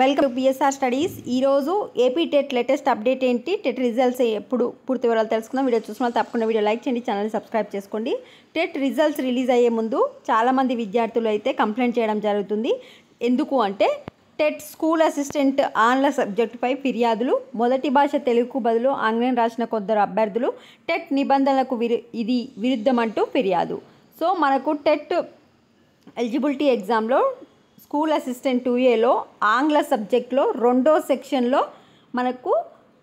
welcome to PSR studies ఈరోజు AP TET latest update ఏంటి TET results e ఎప్పుడు పూర్తి వివరాలు తెలుసుకుందాం వీడియో చూసిన వాళ్ళు తప్పకుండా వీడియో లైక్ చేయండి ఛానల్ సబ్స్క్రైబ్ చేసుకోండి టెట్ రిజల్ట్స్ రిలీజ్ అయ్యే ముందు చాలామంది విద్యార్థులు అయితే కంప్లైంట్ చేయడం జరుగుతుంది ఎందుకు అంటే టెట్ స్కూల్ అసిస్టెంట్ ఆంగ్ల సబ్జెక్టుపై ఫిర్యాదులు మొదటి భాష తెలుగుకు బదులు ఆంగ్లం రాసిన కొందరు అభ్యర్థులు టెట్ e నిబంధనలకు విరు ఇది విరుద్ధమంటూ ఫిర్యాదు సో మనకు టెట్ ఎలిజిబిలిటీ ఎగ్జామ్లో స్కూల్ అసిస్టెంట్ టూ ఏలో ఆంగ్ల సబ్జెక్ట్లో రెండో సెక్షన్లో మనకు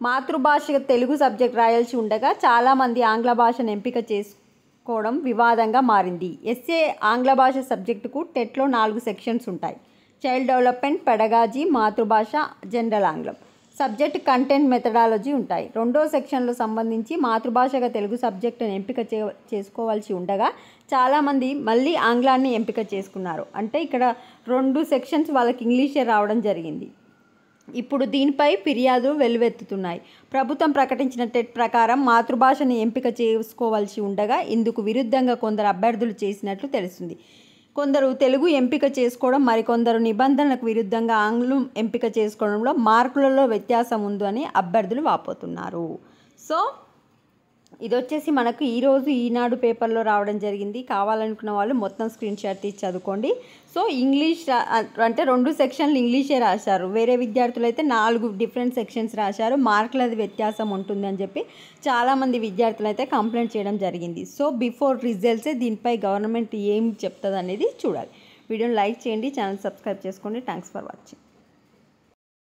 మాతృభాష తెలుగు సబ్జెక్ట్ రాయాల్సి ఉండగా చాలామంది ఆంగ్ల భాషను ఎంపిక చేసుకోవడం వివాదంగా మారింది ఎస్ఏ ఆంగ్ల భాష సబ్జెక్టుకు టెట్లో నాలుగు సెక్షన్స్ ఉంటాయి చైల్డ్ డెవలప్మెంట్ పెడగాజీ మాతృభాష జనరల్ ఆంగ్లం సబ్జెక్ట్ కంటెంట్ మెథడాలజీ ఉంటాయి రెండో సెక్షన్లో సంబంధించి మాతృభాషగా తెలుగు సబ్జెక్టును ఎంపిక చే చేసుకోవాల్సి ఉండగా చాలామంది మళ్ళీ ఆంగ్లాన్ని ఎంపిక చేసుకున్నారు అంటే ఇక్కడ రెండు సెక్షన్స్ వాళ్ళకి ఇంగ్లీషే రావడం జరిగింది ఇప్పుడు దీనిపై ఫిర్యాదులు వెలువెత్తుతున్నాయి ప్రభుత్వం ప్రకటించిన టెట్ ప్రకారం మాతృభాషను ఎంపిక చేసుకోవాల్సి ఉండగా ఇందుకు విరుద్ధంగా కొందరు అభ్యర్థులు చేసినట్లు తెలుస్తుంది కొందరు తెలుగు ఎంపిక చేసుకోవడం మరికొందరు నిబంధనలకు విరుద్ధంగా ఆంగ్లం ఎంపిక చేసుకోవడంలో మార్కులలో వ్యత్యాసం ఉందని అభ్యర్థులు వాపోతున్నారు సో ఇది వచ్చేసి మనకు ఈరోజు ఈనాడు పేపర్లో రావడం జరిగింది కావాలనుకున్న వాళ్ళు మొత్తం స్క్రీన్ షాట్ తీసి చదువుకోండి సో ఇంగ్లీష్ అంటే రెండు సెక్షన్లు ఇంగ్లీషే రాశారు వేరే విద్యార్థులు అయితే నాలుగు డిఫరెంట్ సెక్షన్స్ రాశారు మార్కులది వ్యత్యాసం ఉంటుంది అని చెప్పి చాలామంది విద్యార్థులు అయితే కంప్లైంట్ చేయడం జరిగింది సో బిఫోర్ రిజల్ట్సే దీనిపై గవర్నమెంట్ ఏం చెప్తుంది అనేది చూడాలి వీడియోని లైక్ చేయండి ఛానల్ సబ్స్క్రైబ్ చేసుకోండి థ్యాంక్స్ ఫర్ వాచింగ్